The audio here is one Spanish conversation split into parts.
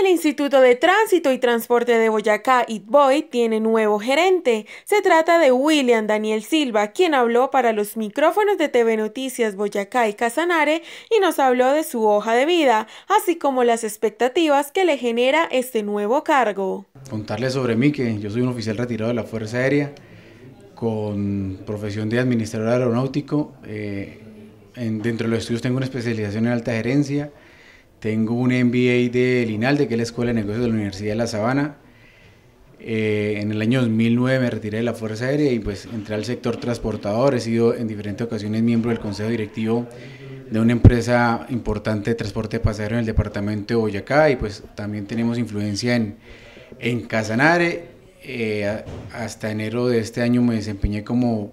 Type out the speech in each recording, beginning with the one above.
El Instituto de Tránsito y Transporte de Boyacá, ITBOY, tiene nuevo gerente. Se trata de William Daniel Silva, quien habló para los micrófonos de TV Noticias Boyacá y Casanare y nos habló de su hoja de vida, así como las expectativas que le genera este nuevo cargo. Contarle sobre mí que yo soy un oficial retirado de la Fuerza Aérea con profesión de administrador aeronáutico. Eh, dentro de los estudios tengo una especialización en alta gerencia tengo un MBA de Linalde, que es la Escuela de Negocios de la Universidad de La Sabana. Eh, en el año 2009 me retiré de la Fuerza Aérea y pues entré al sector transportador. He sido en diferentes ocasiones miembro del Consejo Directivo de una empresa importante de transporte de en el departamento de Boyacá y pues también tenemos influencia en, Casanare. Eh, hasta enero de este año me desempeñé como,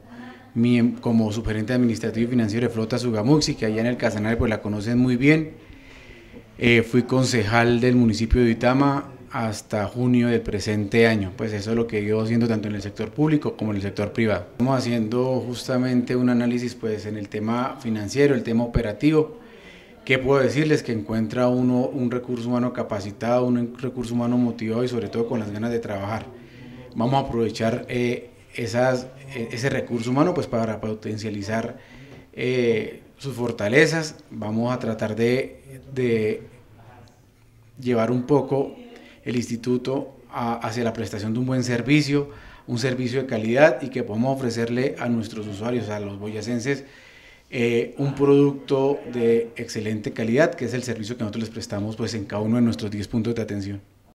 mi, como administrativo y financiero de Flota Sugamuxi, que allá en el Casanare pues la conocen muy bien. Eh, fui concejal del municipio de Itama hasta junio del presente año. Pues eso es lo que yo haciendo tanto en el sector público como en el sector privado. Estamos haciendo justamente un análisis pues en el tema financiero, el tema operativo. ¿Qué puedo decirles? Que encuentra uno un recurso humano capacitado, un recurso humano motivado y sobre todo con las ganas de trabajar. Vamos a aprovechar eh, esas, eh, ese recurso humano pues para, para potencializar eh, sus fortalezas, vamos a tratar de, llevar un poco el instituto hacia la prestación de un buen servicio, un servicio de calidad y que podamos ofrecerle a nuestros usuarios, a los boyacenses, eh, un producto de excelente calidad, que es el servicio que nosotros les prestamos pues, en cada uno de nuestros 10 puntos de atención.